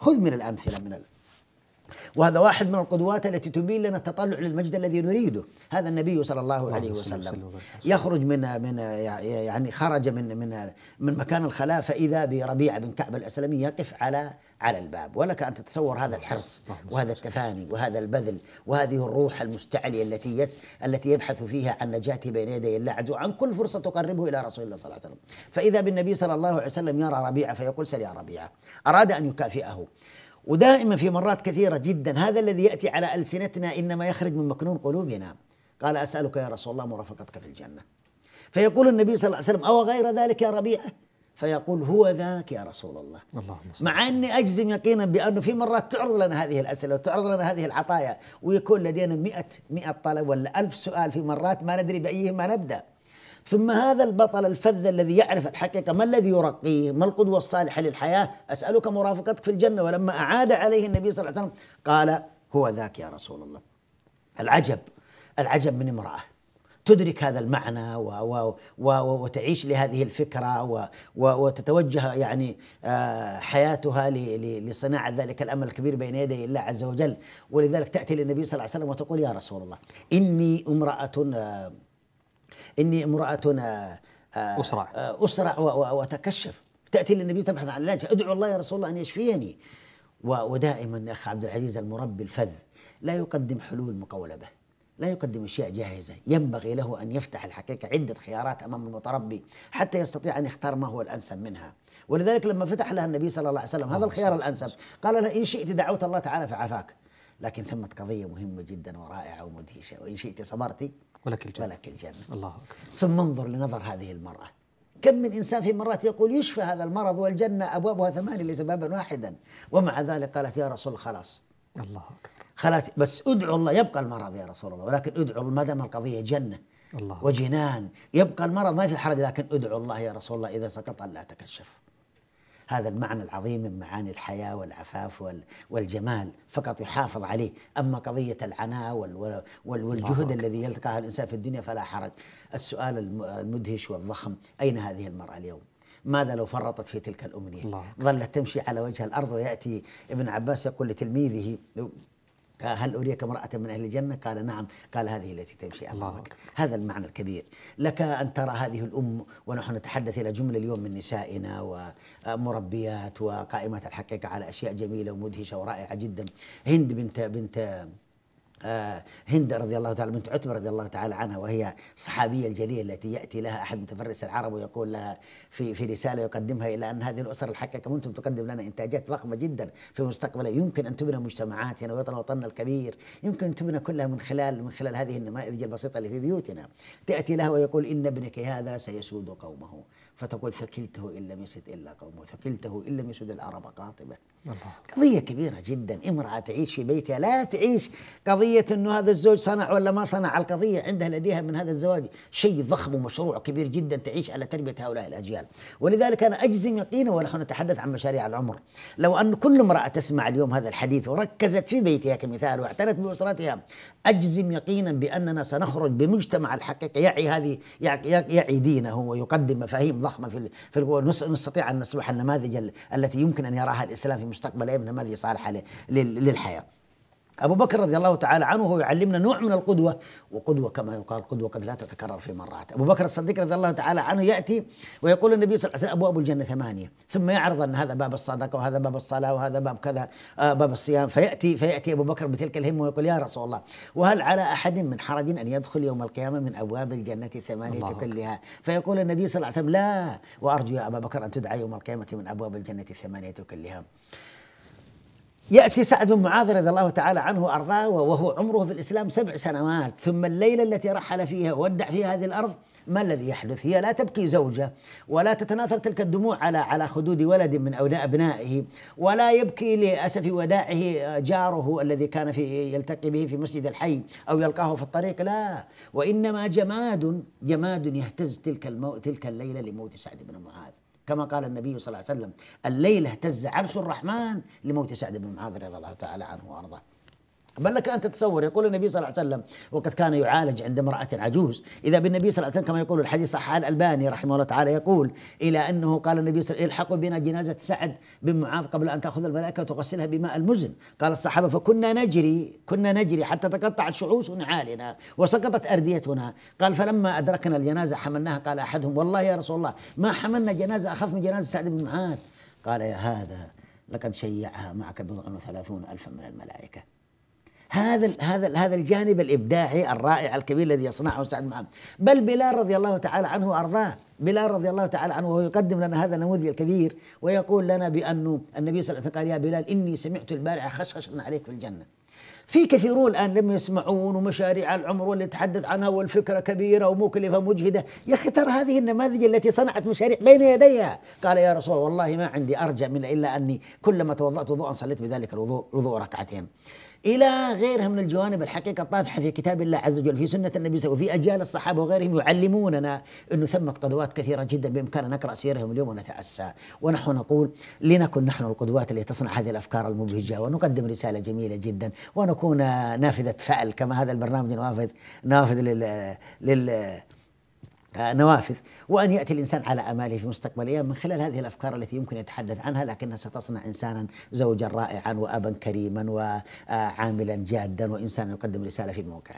خذ من الأمثلة من وهذا واحد من القدوات التي تبين لنا التطلع للمجد الذي نريده هذا النبي صلى الله عليه وسلم يخرج من من يعني خرج من من من مكان الخلاء فاذا بربيعه بن كعب الاسلمي يقف على على الباب ولك ان تتصور هذا الحرص وهذا التفاني وهذا البذل وهذه الروح المستعليه التي يس التي يبحث فيها عن نجاته بين يدي الله عز وعن كل فرصه تقربه الى رسول الله صلى الله عليه وسلم فاذا بالنبي صلى الله عليه وسلم يرى ربيعه فيقول سل يا ربيعه اراد ان يكافئه ودائما في مرات كثيرة جدا هذا الذي يأتي على ألسنتنا إنما يخرج من مكنون قلوبنا قال أسألك يا رسول الله مرافقتك في الجنة فيقول النبي صلى الله عليه وسلم أو غير ذلك يا ربيعة فيقول هو ذاك يا رسول الله اللهم مع أني أجزم يقينا بأنه في مرات تعرض لنا هذه الأسئلة وتعرض لنا هذه العطايا ويكون لدينا مئة مئة طلب ولا ألف سؤال في مرات ما ندري بأيهما نبدأ ثم هذا البطل الفذ الذي يعرف الحقيقة ما الذي يرقيه ما القدوة الصالحة للحياة أسألك مرافقتك في الجنة ولما أعاد عليه النبي صلى الله عليه وسلم قال هو ذاك يا رسول الله العجب العجب من امرأة تدرك هذا المعنى و و و وتعيش لهذه الفكرة و و وتتوجه يعني آه، حياتها لصناعة ذلك الأمل الكبير بين يدي الله عز وجل ولذلك تأتي للنبي صلى الله عليه وسلم وتقول يا رسول الله إني امرأة آه، اني امراه آه، آه، اسرع آه، اسرع واتكشف تاتي للنبي تبحث عن علاج ادعو الله يا رسول الله ان يشفيني ودائما اخ عبد العزيز المربي الفذ لا يقدم حلول مقولبه لا يقدم اشياء جاهزه ينبغي له ان يفتح الحقيقه عده خيارات امام المتربي حتى يستطيع ان يختار ما هو الانسب منها ولذلك لما فتح لها النبي صلى الله عليه وسلم هذا الخيار الانسب قال لها ان شئت دعوت الله تعالى فعافاك لكن ثمة قضية مهمة جدا ورائعة ومدهشة وإن شئت صبرت ملك الجنة ملك الجنة الله أكبر ثم انظر لنظر هذه المرأة كم من إنسان في مرات يقول يشفى هذا المرض والجنة أبوابها ثمانية بابا واحدا ومع ذلك قالت يا رسول خلاص الله أكبر خلاص بس ادعو الله يبقى المرض يا رسول الله ولكن ادعو ما دام القضية جنة الله وجنان يبقى المرض ما في حرج لكن ادعو الله يا رسول الله إذا سقط لا تكشف هذا المعنى العظيم من معاني الحياة والعفاف والجمال فقط يحافظ عليه أما قضية العناء والجهد الذي يلقاها الإنسان في الدنيا فلا حرج السؤال المدهش والضخم أين هذه المرأة اليوم ماذا لو فرطت في تلك الأمنية ظلت تمشي على وجه الأرض ويأتي ابن عباس يقول لتلميذه هل أريك امرأة من أهل الجنة؟ قال نعم قال هذه التي تمشي أمامك هذا المعنى الكبير لك أن ترى هذه الأم ونحن نتحدث إلى جملة اليوم من نسائنا ومربيات وقائمات الحقيقة على أشياء جميلة ومدهشة ورائعة جدا هند بنت بنت آه، هند رضي الله تعالى بنت عتبة رضي الله تعالى عنها وهي الصحابية الجليلة التي يأتي لها أحد متفرس العرب ويقول لها في, في رسالة يقدمها إلى أن هذه الأسر كما انتم تقدم لنا إنتاجات ضخمة جدا في المستقبل يمكن أن تبنى مجتمعاتنا ويطلع وطننا الكبير يمكن أن تبنى كلها من خلال من خلال هذه النماذج البسيطة اللي في بيوتنا تأتي لها ويقول إن ابنك هذا سيسود قومه فتقول ثكلته إن لم يسد إلا قومه ثكلته إن لم يسد العرب قاطبة الله. قضية كبيرة جدا امرأة تعيش في بيتها لا تعيش قضية أنه هذا الزوج صنع ولا ما صنع القضية عندها لديها من هذا الزواج شيء ضخم ومشروع كبير جدا تعيش على تربية هؤلاء الأجيال ولذلك أنا أجزم يقينا ونحن نتحدث عن مشاريع العمر لو أن كل امرأة تسمع اليوم هذا الحديث وركزت في بيتها كمثال واعتنت بأسرتها أجزم يقينا بأننا سنخرج بمجتمع الحقيقة يعي هذه يعي دينه ويقدم مفاهيم ضخمة في نستطيع أن نصبح النماذج التي يمكن أن يراها الإسلام في المستقبليه من الماضي صالحه للحياه أبو بكر رضي الله تعالى عنه هو يعلمنا نوع من القدوة وقدوة كما يقال قدوة قد لا تتكرر في مرات أبو بكر الصديق رضي الله تعالى عنه يأتي ويقول النبي صلى الله عليه وسلم أبواب الجنة ثمانية ثم يعرض أن هذا باب الصدقة وهذا باب الصلاة وهذا باب كذا آه باب الصيام فيأتي فيأتي أبو بكر بتلك الهمة ويقول يا رسول الله وهل على أحد من حرج أن يدخل يوم القيامة من أبواب الجنة الثمانية كلها فيقول النبي صلى الله عليه وسلم لا وأرجو يا أبا بكر أن تدعى يوم القيامة من أبواب الجنة الثمانية كلها يأتي سعد بن معاذ رضي الله تعالى عنه أرضاه وهو عمره في الإسلام سبع سنوات ثم الليلة التي رحل فيها وودع فيها هذه الأرض ما الذي يحدث؟ هي لا تبكي زوجة ولا تتناثر تلك الدموع على على خدود ولد من أبنائه ولا يبكي لأسف وداعه جاره الذي كان في يلتقي به في مسجد الحي أو يلقاه في الطريق لا وإنما جماد جماد يهتز تلك المو تلك الليلة لموت سعد بن معاذ كما قال النبي صلى الله عليه وسلم الليلة اهتز عرش الرحمن لموت سعد بن معاذ رضي الله تعالى عنه وأرضاه بل لك ان تتصور يقول النبي صلى الله عليه وسلم وقد كان يعالج عند امراه عجوز اذا بالنبي صلى الله عليه وسلم كما يقول الحديث صحيح الالباني رحمه الله تعالى يقول الى انه قال النبي صلى الله عليه وسلم الحقوا بنا جنازه سعد بن معاذ قبل ان تاخذ الملائكه وتغسلها بماء المزن قال الصحابه فكنا نجري كنا نجري حتى تقطعت شعوس نعالنا وسقطت ارديتنا قال فلما ادركنا الجنازه حملناها قال احدهم والله يا رسول الله ما حملنا جنازه اخف من جنازه سعد بن معاذ قال يا هذا لقد شيعها معك بضع وثلاثون ألفا من الملائكة هذا هذا هذا الجانب الابداعي الرائع الكبير الذي يصنعه سعد محمد بل بلال رضي الله تعالى عنه وارضاه بلال رضي الله تعالى عنه وهو يقدم لنا هذا النموذج الكبير ويقول لنا بانه النبي صلى الله عليه وسلم قال يا بلال اني سمعت البارحه خشخشا عليك في الجنه في كثيرون الان لم يسمعون ومشاريع العمر واللي تحدث عنها والفكره كبيره ومكلفه مجهده يا اخي ترى هذه النماذج التي صنعت مشاريع بين يديها قال يا رسول والله ما عندي ارجع من الا اني كلما توضات وضوءا صليت بذلك الوضوء وضوء ركعتين إلى غيرها من الجوانب الحقيقة الطافحة في كتاب الله عز وجل في سنة النبي صلى الله عليه وسلم وفي أجيال الصحابة وغيرهم يعلموننا أنه ثمة قدوات كثيرة جدا بإمكاننا نقرأ سيرهم اليوم ونتأسى ونحن نقول لنكن نحن القدوات التي تصنع هذه الأفكار المبهجة ونقدم رسالة جميلة جدا ونكون نافذة فأل كما هذا البرنامج نوافذ نافذ لل, لل آه، نوافذ وأن يأتي الإنسان على أماله في مستقبل الأيام من خلال هذه الأفكار التي يمكن يتحدث عنها لكنها ستصنع إنسانا زوجا رائعا وأبا كريما وعاملا جادا وإنسانا يقدم رسالة في موقعه